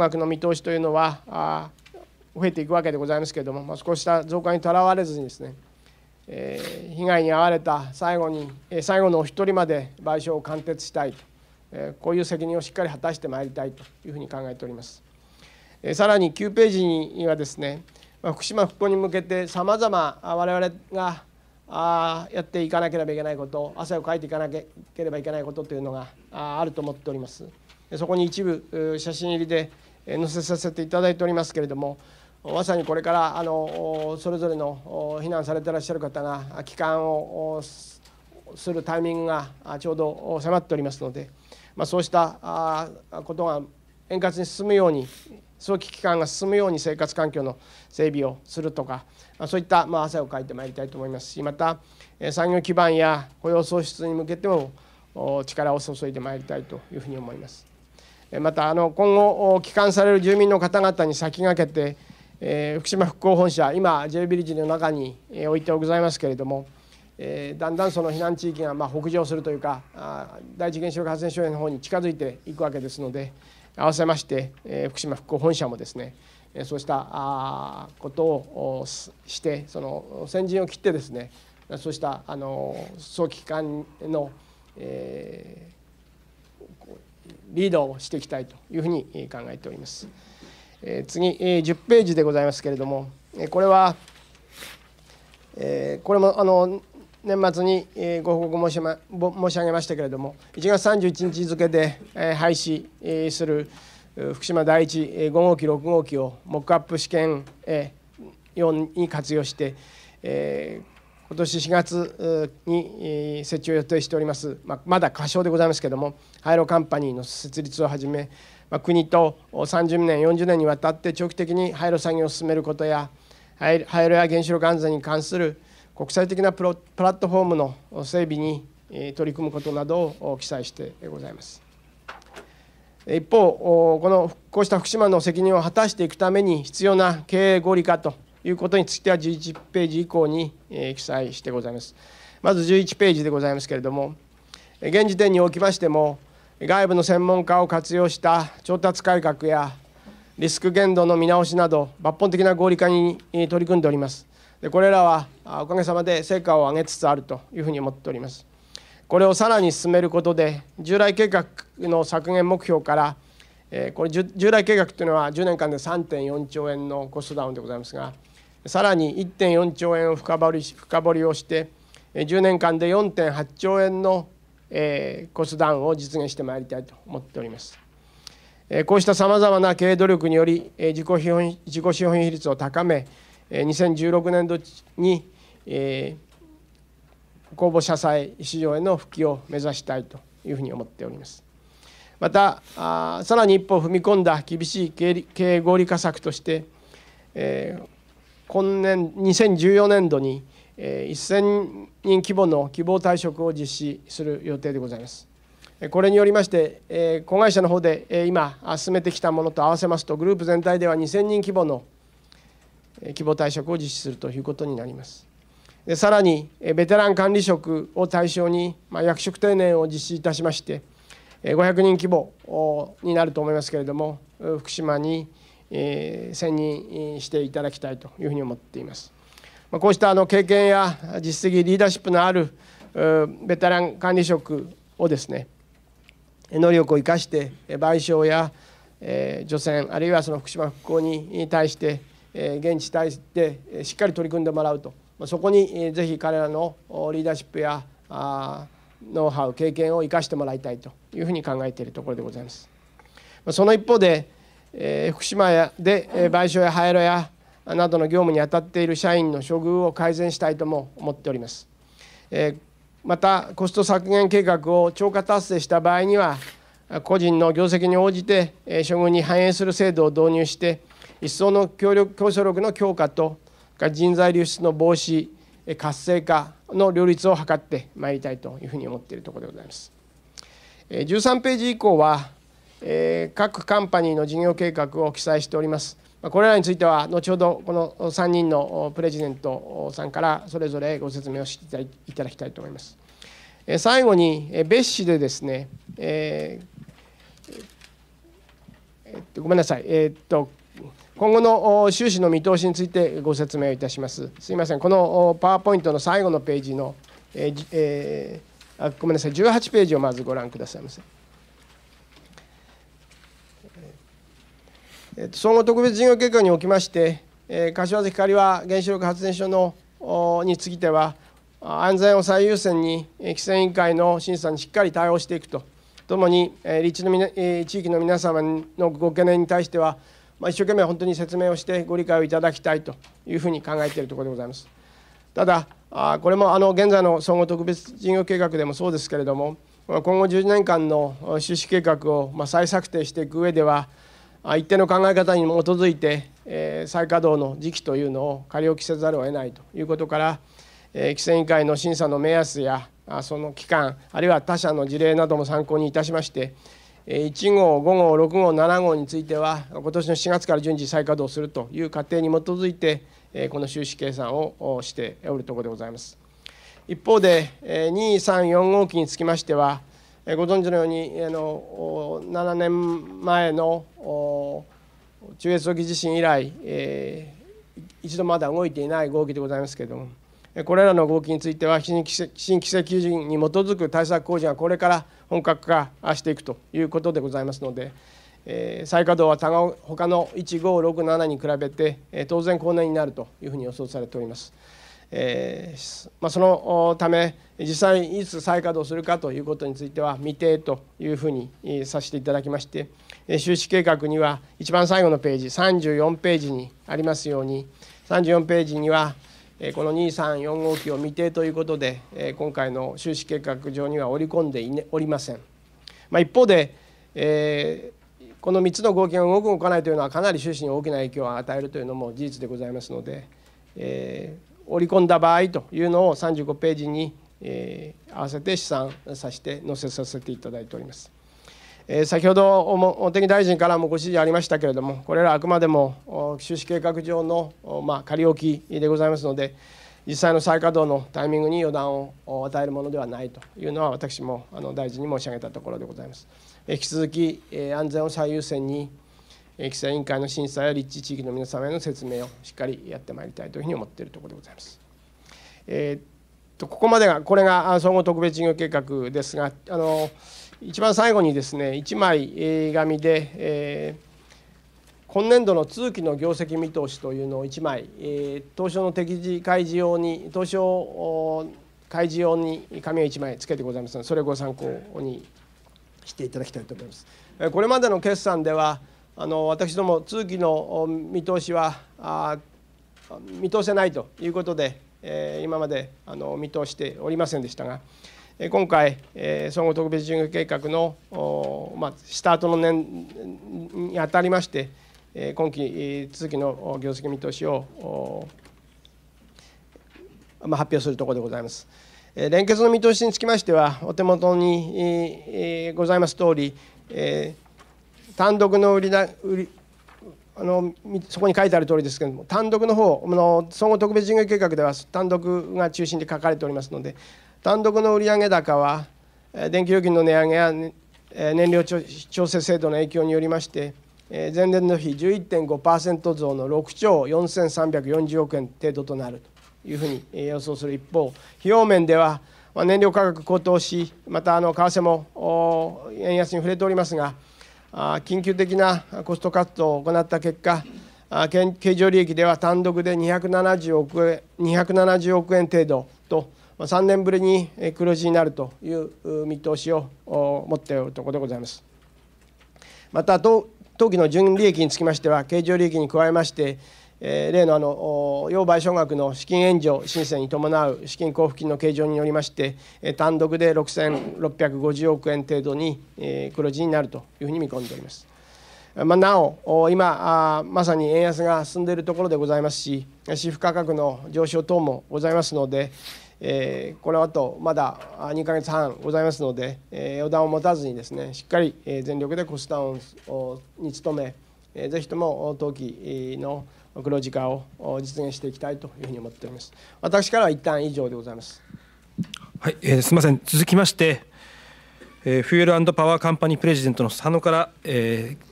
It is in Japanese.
額の見通しというのは増えていくわけでございますけれども、まあ、少しした増加にとらわれずにですね、えー、被害に遭われた最後に最後のお一人まで賠償を貫徹したいと、えー、こういう責任をしっかり果たしてまいりたいというふうに考えております。えー、さらに9ページにはですね、まあ、福島復興に向けてさまざま我々があやっていかなければいけないこと汗をかいていかなければいけないことというのがあると思っております。そこに一部写真入りで載せさせていただいておりますけれどもまさにこれからあのそれぞれの避難されてらっしゃる方が帰還をするタイミングがちょうど迫っておりますので、まあ、そうしたことが円滑に進むように早期帰還が進むように生活環境の整備をするとかそういったまあ汗をかいてまいりたいと思いますしまた産業基盤や雇用創出に向けても力を注いでまいりたいというふうに思います。またあの今後帰還される住民の方々に先駆けて、えー、福島復興本社今 J ビリッジの中に、置いてございますけれども、えー、だんだんその避難地域がまあ北上するというかあ第一原子力発電所への方に近づいていくわけですので合わせまして、えー、福島復興本社もですねそうしたことをしてその先陣を切ってですねそうしたあの早期帰還の、えー、リードをしていきたいというふうに考えております。次10ページでございますけれどもこれはこれもあの年末にご報告申し,、上げましたけれども1月31日付で廃止する福島第一5号機6号機をモックアップ試験用に活用して今年4月に設置を予定しております、まあ、まだ過少でございますけれども廃炉カンパニーの設立をはじめ、まあ、国と30年40年にわたって長期的に廃炉作業を進めることや廃炉や原子力安全に関する国際的なプラットフォームの整備に取り組むことなどを記載してございます。一方このこうした福島の責任を果たしていくために必要な経営合理化ということについては11ページ以降に記載してございます。まず11ページでございますけれども現時点におきましても外部の専門家を活用した調達改革やリスク限度の見直しなど抜本的な合理化に取り組んでおりますでこれらはおかげさまで成果を上げつつあるというふうに思っておりますこれをさらに進めることで従来計画の削減目標からこれ従来計画というのは10年間で3.4兆円のコストダウンでございますがさらに1.4兆円を深掘り深掘りをして10年間で4.8兆円のコスダウンを実現してまいりたいと思っております。こうしたさまざまな経営努力により自己資本自己資本比率を高め2016年度に公募社債市場への復帰を目指したいというふうに思っております。またさらに一歩踏み込んだ厳しい経営合理化策として、えー、今年2014年度に1000人規模の希望退職を実施する予定でございます。これによりまして、子会社の方で今進めてきたものと合わせますと、グループ全体では2000人規模の希望退職を実施するということになります。さらに、ベテラン管理職を対象に、役職定年を実施いたしまして、500人規模になると思いますけれども、福島にえ選任していただきたいというふうに思っています。まこうしたあの経験や実績リーダーシップのあるベテラン管理職をですね能力を生かして賠償や、え除染あるいはその福島復興に対して、え現地対してしっかり取り組んでもらうと、まそこに、えぜひ彼らのリーダーシップやノウハウ経験を生かしてもらいたいというふうに考えているところでございます。その一方でえー、福島やで、えー、賠償や廃炉やなどの業務に当たっている社員の処遇を改善したいとも思っております。えー、またコスト削減計画を超過達成した場合には個人の業績に応じて、えー、処遇に反映する制度を導入して一層の協力競争力の強化と人材流出の防止活性化の両立を図ってまいりたいというふうに思っているところでございます。13ページ以降はえ各カンパニーの事業計画を記載しております。これらについては後ほどこの3人のプレジデントさんからそれぞれご説明をしていただきたいと思います。最後に別紙でですね、ええっと、ごめんなさい、えっと今後の収支の見通しについてご説明をいたします。すみません、このパワーポイントの最後のページの、えー、えー、ごめんなさい、18ページをまずご覧くださいませ。総合特別事業計画におきまして、柏崎刈羽原子力発電所のについては、安全を最優先に規制委員会の審査にしっかり対応していくとともに立地の地域の皆様のご懸念に対しては、まあ、一生懸命本当に説明をしてご理解をいただきたいというふうに考えているところでございます。ただこれもあの現在の総合特別事業計画でもそうですけれども今後10年間の収支計画をま再策定していく上では一定の考え方に基づいて、え再稼働の時期というのを仮置きせざるを得ないということから、え規制委員会の審査の目安やその期間あるいは他社の事例なども参考にいたしまして1号5号6号7号については今年の4月から順次再稼働するという過程に基づいてこの収支計算をしておるところでございます一方で2、3、4号機につきましてはご存知のようにあの7年前の中越沖地震以来、えー、一度まだ動いていない合機でございますけれどもこれらの合機については新規制基準に基づく対策工事がこれから本格化していくということでございますので、えー、再稼働は他の1567に比べて当然後年になるというふうに予想されております。えー、まあ、そのため実際いつ再稼働するかということについては未定というふうにさせていただきまして収支計画には一番最後のページ34ページにありますように34ページにはこの2 3 4号機を未定ということで今回の収支計画上には織り込んでおりません。まあ、一方で、えーこの3つの合機が動く動かないというのはかなり収支に大きな影響を与えるというのも事実でございますので、えー、織り込んだ場合というのを35ページに、え合わせて試算させて載せさせていただいております。え先ほど茂木大臣からもご指示ありましたけれどもこれらあくまでも収支計画上の、ま仮置きでございますので実際の再稼働のタイミングに予断を与えるものではないというのは私もあの大臣に申し上げたところでございます。引き続き安全を最優先に記者委員会の審査や立地地域の皆様への説明をしっかりやってまいりたいというふうに思っているところでございます。えー、とここまでがこれが総合特別事業計画ですがあの一番最後にですね1枚紙で、えー今年度の通期の業績見通しというのを1枚、えー、東証の適時開示用に東証開示用に紙を1枚つけてございますのでそれをご参考にしていただきたいと思います。これまでの決算ではあの私ども通期の見通しはあ見通せないということで、えー、今まであの見通しておりませんでしたが、え今回、えー、総合特別準備計画のお、まあ、スタートの年にあたりまして、え今期通期の業績見通しをまあ、発表するところでございます。連結の見通しにつきましてはお手元にございます通り、え単独の売りだ売りあのそこに書いてある通りですけれども単独の方あの総合特別事業計画では単独が中心で書かれておりますので単独の売上高は電気料金の値上げや燃料調整制度の影響によりまして前年の比11.5%増の6兆4340億円程度となるというふうに予想する一方費用面では燃料価格高騰しまたあの為替も円安に触れておりますが緊急的なコストカットを行った結果経常利益では単独で270億円 ,270 億円程度と3年ぶりに黒字になるという見通しを持っておるところでございます。また当期の純利益につきましては経常利益に加えましてえ例のあの要賠償額の資金援助申請に伴う資金交付金の計上によりまして、え単独で6650億円程度に、え黒字になるというふうに見込んでおります。まあ、なお今まさに円安が進んでいるところでございますし私服価格の上昇等もございますので、えこのあとまだ2か月半ございますので、え予断を持たずにですねしっかり全力でコストダウンに努めぜひとも登記の黒字化を実現していきたいというふうに思っております。私からは一旦以上でございます。はい、えー、すみません。続きまして、えー、フュエルパワーカンパニープレジデントの佐野から、えー、